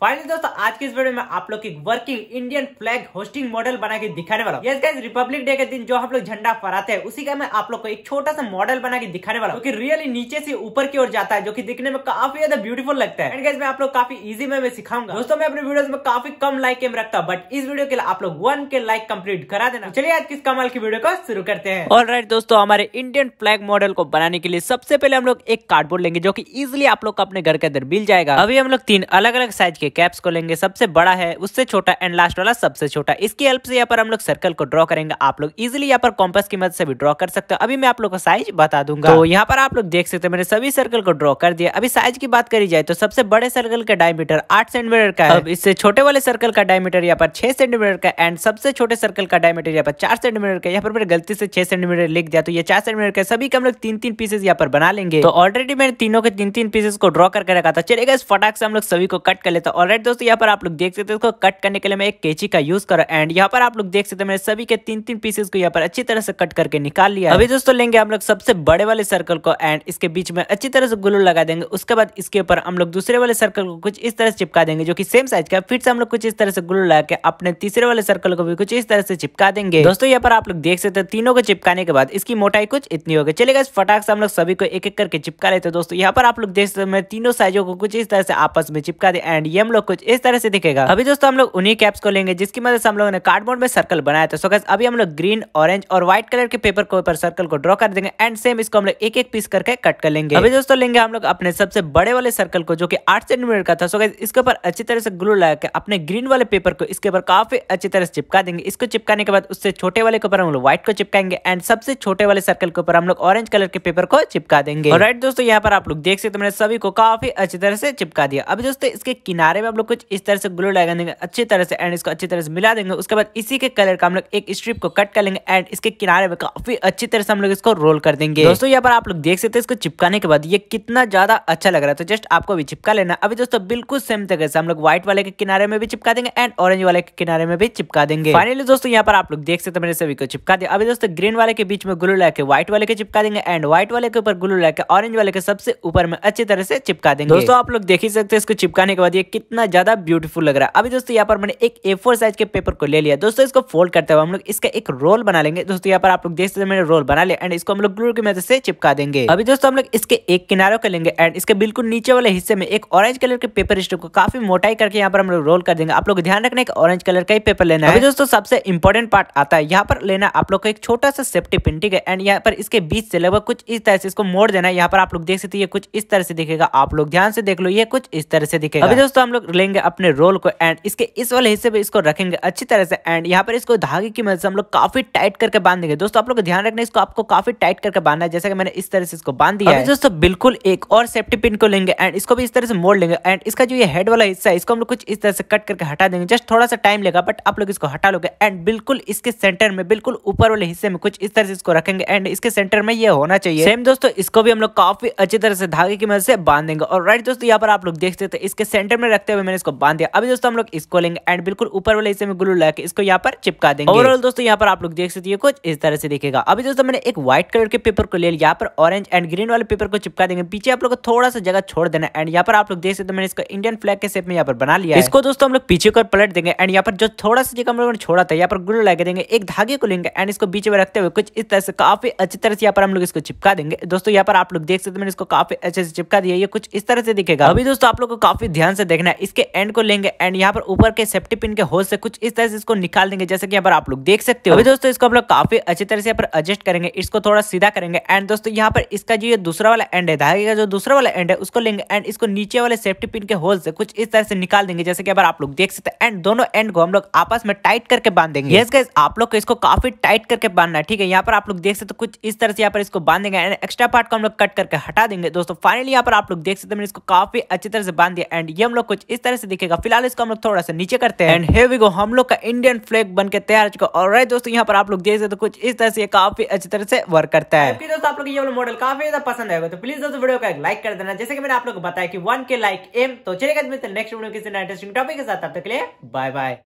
finally दोस्तों आज की इस वीडियो में आप लोग की working Indian flag hoisting model बना के दिखाने वाला हूँ गाइस रिपब्लिक डे के दिन जो हम लोग झंडा फहराते हैं उसी का मैं आप लोग को एक छोटा सा मॉडल बना के दिखाने वाला हूँ क्योंकि रियली नीचे से ऊपर की ओर जाता है जो कि दिखने में काफी ज्यादा ब्यूटीफुल लगता है एंड गाइस मैं आप लोग काफी इजी में सिखाऊंगा दोस्तों मैं अपने वीडियो में काफी कम लाइक एम रखता हूँ बट इस वीडियो के लिए आप लोग वन के लाइक कम्प्लीट करा देना तो चलिए आज किस कमाल की वीडियो को शुरू करते हैं और राइट दोस्तों हमारे इंडियन फ्लैग मॉडल को बनाने के लिए सबसे पहले हम लोग एक कार्डबोर्ड लेंगे जो की इजिली आप लोग अपने घर के अंदर मिल जाएगा अभी हम लोग तीन अलग अलग साइज के के कैप्स को लेंगे सबसे बड़ा है उससे छोटा एंड लास्ट वाला सबसे छोटा इसकी हेल्प से यहाँ पर हम लोग सर्कल को ड्रॉ करेंगे आप लोग इजिली यहाँ पर कॉम्पस की मदद से भी ड्रॉ कर सकते हो अभी मैं आप लोग को साइज बता दूंगा तो यहाँ पर आप लोग देख सकते हो मैंने सभी सर्कल को ड्रॉ कर दिया अभी साइज की बात करी जाए तो सबसे बड़े सर्कल का डायमीटर आठ सेंटीमीटर का है इससे छोटे वाले सर्कल का डायमीटर यहाँ पर छह सेंटीमीटर का एंड सबसे छोटे सर्कल का डायमीटर यहाँ पर चार सेंटीमीटर का यहाँ पर मैंने गलती से छह सेंटीमीटर लिख दिया तो ये चार सेंटीमीटर का सभी का हम लोग तीन तीन पीसेस यहाँ पर बना लेंगे तो ऑलरेडी मैंने तीनों के तीन तीन पीसेस को ड्रॉ करके रखा था चलेगा इस फटाक से हम लोग सभी को कट कर लेते ऑलराइट राइट दोस्तों यहाँ पर आप लोग देख सकते हो कट करने के लिए मैं एक कैची का यूज करा एंड यहाँ पर आप लोग देख सकते मैंने सभी के तीन तीन पीसेस को यहाँ पर अच्छी तरह से कट करके निकाल लिया अभी दोस्तों लेंगे हम लोग सबसे बड़े वाले सर्कल को एंड इसके बीच में अच्छी तरह से ग्लू लगा देंगे उसके बाद इसके ऊपर हम लोग दूसरे वाले सर्कल को कुछ इस तरह से चिपका देंगे जो की सेम साइज का फिर से हम लोग कुछ इस तरह से ग्लू लगा के अपने तीसरे वाले सर्कल को भी कुछ इस तरह से चिपका देंगे दोस्तों यहाँ पर आप लोग देख सकते तीनों को चिपकाने के बाद इसकी मोटाई कुछ इतनी होगी चलेगा इस फटाक से हम लोग सभी को एक एक करके चिपका लेते हैं दोस्तों यहाँ पर आप लोग देख सकते हैं तीनों साइजों को कुछ इस तरह से आपस में चिपका दे एंड ये हम लोग कुछ इस तरह से दिखेगा अभी दोस्तों हम लोग उन्हीं कैप्स को लेंगे जिसकी मदद से हम लोगों ने कार्डबोर्ड में सर्कल बनाया था सो अभी हम लोग ग्रीन ऑरेंज और व्हाइट कलर के पेपर को ऊपर सर्कल को ड्रॉ कर देंगे एंड सेम इसको हम लोग एक एक पीस करके कट कर लेंगे अभी दोस्तों लेंगे हम लोग अपने सबसे बड़े वाले सर्कल को जो की आठ सेंटीमीटर का था सो इसके ऊपर अच्छी तरह से ग्लू लगा के अपने ग्रीन वाले पेपर को इसके ऊपर काफी अच्छी तरह से चिपका देंगे इसको चिपकाने के बाद उससे छोटे वाले के ऊपर हम लोग व्हाइट को चिपकाएंगे एंड सबसे छोटे वाले सर्कल के ऊपर हम लोग ऑरेंज कलर के पेपर को चिपका देंगे और राइट दोस्तों यहाँ पर आप लोग देख सकते मैंने सभी को काफी अच्छी तरह से चिपका दिया अभी दोस्तों इसके किनारे सारे में आप लोग कुछ इस तरह से ग्लू लगा देंगे अच्छी तरह से एंड इसको अच्छी तरह से मिला देंगे उसके बाद इसी के कलर का हम लोग एक स्ट्रिप को कट कर लेंगे एंड इसके किनारे में काफी अच्छी तरह से हम लोग इसको रोल कर देंगे दोस्तों यहाँ पर आप लोग देख सकते हैं इसको चिपकाने के बाद ये कितना ज्यादा अच्छा लग रहा था जस्ट तो आपको भी चिपका लेना अभी दोस्तों बिल्कुल सेम तरह से हम लोग व्हाइट वाले के किनारे में भी चिपका देंगे एंड ऑरेंज वाले के किनारे में भी चिपका देंगे फाइनली दोस्तों यहाँ पर आप लोग देख सकते मैंने सभी को चिपका दिया अभी दोस्तों ग्रीन वाले के बीच में ग्लू लगा के व्हाइट वाले के चिपका देंगे एंड व्हाइट वाले के ऊपर ग्लू लगा के ऑरेंज वाले के सबसे ऊपर में अच्छी तरह से चिपका देंगे दोस्तों आप लोग देख ही सकते हैं इसको चिपकाने के बाद ये कितना कितना ज़्यादा ब्यूटीफुल लग रहा है अभी दोस्तों यहाँ पर मैंने एक ए साइज के पेपर को ले लिया दोस्तों इसको फोल्ड करते हुए हम लोग इसका एक रोल बना लेंगे दोस्तों यहाँ पर आप लोग देख सकते मैंने रोल बना लिया एंड इसको हम लोग ग्लू की मदद से चिपका देंगे अभी दोस्तों हम लोग इसके एक किनारों को लेंगे एंड इसके बिल्कुल नीचे वाले हिस्से में एक ऑरेंज कलर के पेपर स्ट्रिप को काफी मोटाई करके यहाँ पर हम लोग रोल कर देंगे आप लोग ध्यान रखना एक ऑरेंज कलर का ही पेपर लेना है दोस्तों सबसे इंपॉर्टेंट पार्ट आता है यहाँ पर लेना आप लोग को एक छोटा सा सेफ्टी पिन ठीक है एंड यहाँ पर इसके बीच से लगभग कुछ इस तरह से इसको मोड़ देना है यहाँ पर आप लोग देख सकते हैं कुछ इस तरह से दिखेगा आप लोग ध्यान से देख लो ये कुछ इस तरह से दिखेगा अभी दोस्तों हम लोग लोग लेंगे अपने रोल को एंड इसके इस वाले हिस्से पे इसको रखेंगे अच्छी तरह से एंड यहाँ पर इसको धागे की मदद से हम लोग काफी टाइट करके बांध देंगे दोस्तों आप लोग ध्यान रखना इसको आपको काफी टाइट करके बांधना है जैसे कि मैंने इस तरह से इसको बांध दिया है दोस्तों बिल्कुल एक और सेफ्टी पिन को लेंगे एंड इसको भी इस तरह से मोड़ लेंगे एंड इसका जो ये हेड वाला हिस्सा है इसको हम लोग कुछ इस तरह से कट करके हटा देंगे जस्ट थोड़ा सा टाइम लेगा बट आप लोग इसको हटा लोगे एंड बिल्कुल इसके सेंटर में बिल्कुल ऊपर वाले हिस्से में कुछ इस तरह से इसको रखेंगे एंड इसके सेंटर में ये होना चाहिए सेम दोस्तों इसको भी हम लोग काफी अच्छी तरह से धागे की मदद से बांध देंगे और राइट दोस्तों यहाँ पर आप लोग देख सकते हैं इसके सेंटर में रखते रखते हुए मैंने इसको बांध दिया अभी दोस्तों हम लोग इसको लेंगे एंड बिल्कुल ऊपर वाले हिस्से में ग्लू लगा के इसको यहाँ पर चिपका देंगे ओवरऑल दोस्तों यहाँ पर आप लोग देख सकते हो कुछ इस तरह से दिखेगा अभी दोस्तों मैंने एक व्हाइट कलर के पेपर को ले लिया पर ऑरेंज एंड ग्रीन वाले पेपर को चिपका देंगे पीछे आप लोग थोड़ा सा जगह छोड़ देना एंड यहाँ पर आप लोग देख सकते मैंने इसको इंडियन फ्लैग के शेप में यहाँ पर बना लिया इसको दोस्तों हम लोग पीछे को पलट देंगे एंड यहाँ पर जो थोड़ा सा जगह हम लोगों ने छोड़ा था यहाँ पर ग्लू लगा देंगे एक धागे को लेंगे एंड इसको बीच में रखते हुए कुछ इस तरह से काफी अच्छी तरह से यहाँ पर हम लोग इसको चिपका देंगे दोस्तों यहाँ पर आप लोग देख सकते मैंने इसको काफी अच्छे से चिपका दिया ये कुछ इस तरह से दिखेगा अभी दोस्तों आप लोग को काफी ध्यान से देखना करना है इसके एंड को लेंगे एंड यहाँ पर ऊपर के सेफ्टी पिन के होल से कुछ इस तरह से इसको निकाल देंगे जैसे कि यहाँ पर आप लोग देख सकते हो अभी दोस्तों इसको आप लोग काफी अच्छे तरह से यहाँ पर एडजस्ट करेंगे इसको थोड़ा सीधा करेंगे एंड दोस्तों यहाँ पर इसका जो ये दूसरा वाला एंड है धागे का जो दूसरा वाला एंड है उसको लेंगे एंड इसको नीचे वाले सेफ्टी पिन के होल से कुछ इस तरह से निकाल देंगे जैसे कि आप लोग देख सकते हैं एंड दोनों एंड को हम लोग आपस में टाइट करके बांध देंगे आप लोग इसको काफी टाइट करके बांधना है ठीक है यहाँ पर आप लोग देख सकते कुछ इस तरह से यहाँ पर इसको बांध देंगे एंड एक्स्ट्रा पार्ट को हम लोग कट करके हटा देंगे दोस्तों फाइनली यहाँ पर आप लोग देख सकते हैं मैंने इसको काफी अच्छी तरह से बांध दिया एंड ये हम लोग कुछ इस तरह से दिखेगा फिलहाल इसको हम लोग थोड़ा सा नीचे करते हैं एंड हेवी गो हम लोग का इंडियन फ्लैग बन के तैयार चुका और राइट दोस्तों यहाँ पर आप लोग देख सकते कुछ इस तरह से काफी अच्छी तरह से वर्क करता है दोस्तों आप लोग ये मॉडल काफी ज्यादा पसंद आएगा तो प्लीज दोस्तों वीडियो का एक लाइक कर देना जैसे कि मैंने आप लोग बताया कि वन के लाइक एम तो चलेगा नेक्स्ट वीडियो किसी इंटरेस्टिंग टॉपिक के साथ तब तक के लिए बाय बाय